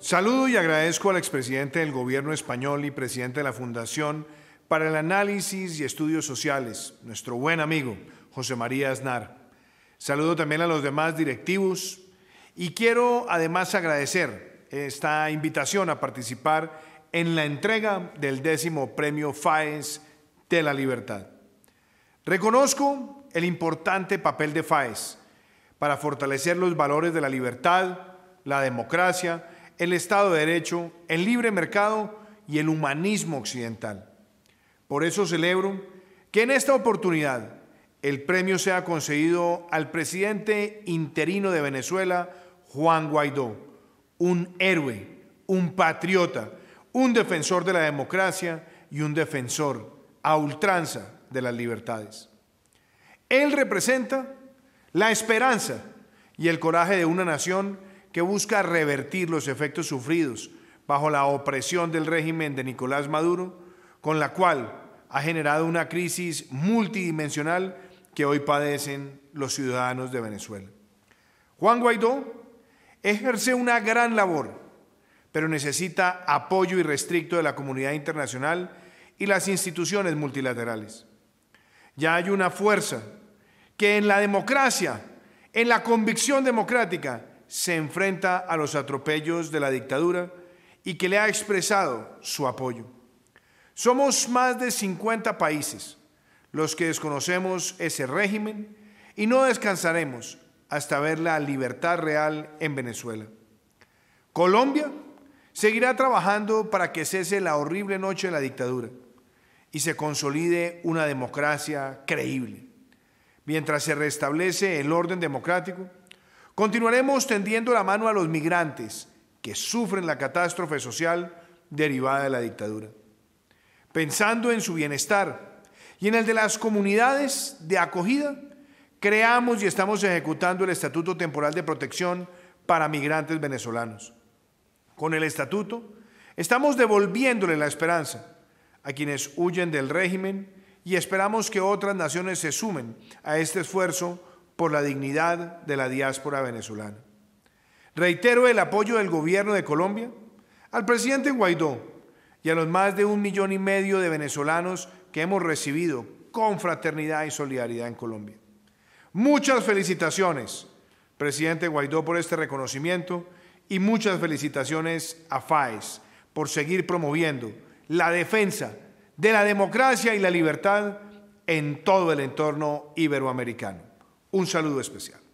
Saludo y agradezco al expresidente del Gobierno español y presidente de la Fundación para el Análisis y Estudios Sociales, nuestro buen amigo José María Aznar. Saludo también a los demás directivos y quiero además agradecer esta invitación a participar en la entrega del décimo premio FAES de la Libertad. Reconozco el importante papel de FAES para fortalecer los valores de la libertad, la democracia, el Estado de Derecho, el libre mercado y el humanismo occidental. Por eso celebro que en esta oportunidad el premio sea concedido al presidente interino de Venezuela, Juan Guaidó, un héroe, un patriota, un defensor de la democracia y un defensor a ultranza de las libertades. Él representa la esperanza y el coraje de una nación que busca revertir los efectos sufridos bajo la opresión del régimen de Nicolás Maduro, con la cual ha generado una crisis multidimensional que hoy padecen los ciudadanos de Venezuela. Juan Guaidó ejerce una gran labor, pero necesita apoyo irrestricto de la comunidad internacional y las instituciones multilaterales. Ya hay una fuerza que en la democracia, en la convicción democrática, se enfrenta a los atropellos de la dictadura y que le ha expresado su apoyo. Somos más de 50 países los que desconocemos ese régimen y no descansaremos hasta ver la libertad real en Venezuela. Colombia seguirá trabajando para que cese la horrible noche de la dictadura y se consolide una democracia creíble. Mientras se restablece el orden democrático, Continuaremos tendiendo la mano a los migrantes que sufren la catástrofe social derivada de la dictadura, pensando en su bienestar y en el de las comunidades de acogida. Creamos y estamos ejecutando el Estatuto Temporal de Protección para Migrantes Venezolanos. Con el Estatuto estamos devolviéndole la esperanza a quienes huyen del régimen y esperamos que otras naciones se sumen a este esfuerzo por la dignidad de la diáspora venezolana. Reitero el apoyo del gobierno de Colombia al presidente Guaidó y a los más de un millón y medio de venezolanos que hemos recibido con fraternidad y solidaridad en Colombia. Muchas felicitaciones, presidente Guaidó, por este reconocimiento y muchas felicitaciones a FAES por seguir promoviendo la defensa de la democracia y la libertad en todo el entorno iberoamericano. Un saludo especial.